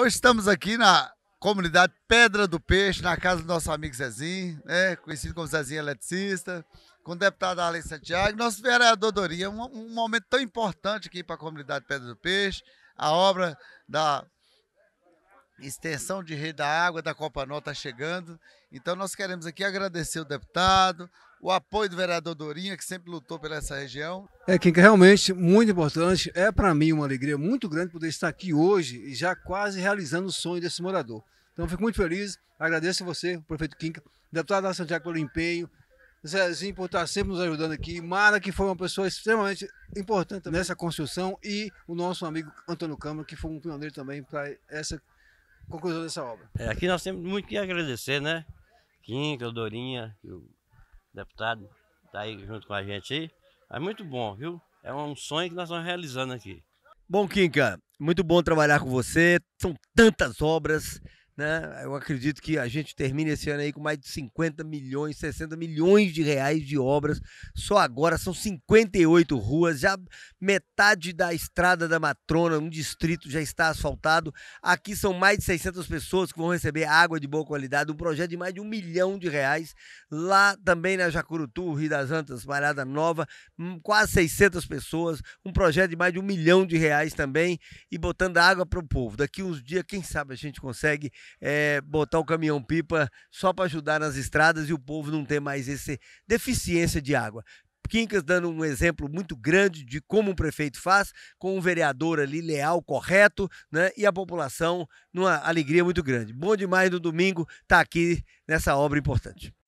Hoje estamos aqui na comunidade Pedra do Peixe, na casa do nosso amigo Zezinho, né? conhecido como Zezinho Eletricista, com o deputado Arlen Santiago, nosso vereador Doria. Um, um momento tão importante aqui para a comunidade Pedra do Peixe, a obra da extensão de rede da água da Copa Nó está chegando. Então nós queremos aqui agradecer o deputado, o apoio do vereador Dorinha, que sempre lutou pela essa região. É, Kinka, é realmente muito importante. É para mim uma alegria muito grande poder estar aqui hoje e já quase realizando o sonho desse morador. Então fico muito feliz, agradeço a você, o prefeito Kinka, deputado da Santiago pelo empenho, Zezinho por estar sempre nos ajudando aqui, Mara, que foi uma pessoa extremamente importante nessa construção, e o nosso amigo Antônio Câmara, que foi um pioneiro também para essa conclusão dessa obra. É, aqui nós temos muito que agradecer, né? Quinca, Dorinha, o deputado está aí junto com a gente aí. É muito bom, viu? É um sonho que nós estamos realizando aqui. Bom, Quinca, muito bom trabalhar com você. São tantas obras, né? Eu acredito que a gente termine esse ano aí com mais de 50 milhões, 60 milhões de reais de obras. Só agora são 58 ruas, já metade da estrada da Matrona, um distrito já está asfaltado. Aqui são mais de 600 pessoas que vão receber água de boa qualidade, um projeto de mais de um milhão de reais. Lá também na Jacurutu, Rio das Antas, Malhada Nova, hum, quase 600 pessoas, um projeto de mais de um milhão de reais também e botando água para o povo. Daqui uns dias, quem sabe a gente consegue é, botar o caminhão-pipa só para ajudar nas estradas e o povo não ter mais essa deficiência de água. Quincas dando um exemplo muito grande de como um prefeito faz, com um vereador ali leal, correto, né? E a população numa alegria muito grande. Bom demais no domingo estar tá aqui nessa obra importante.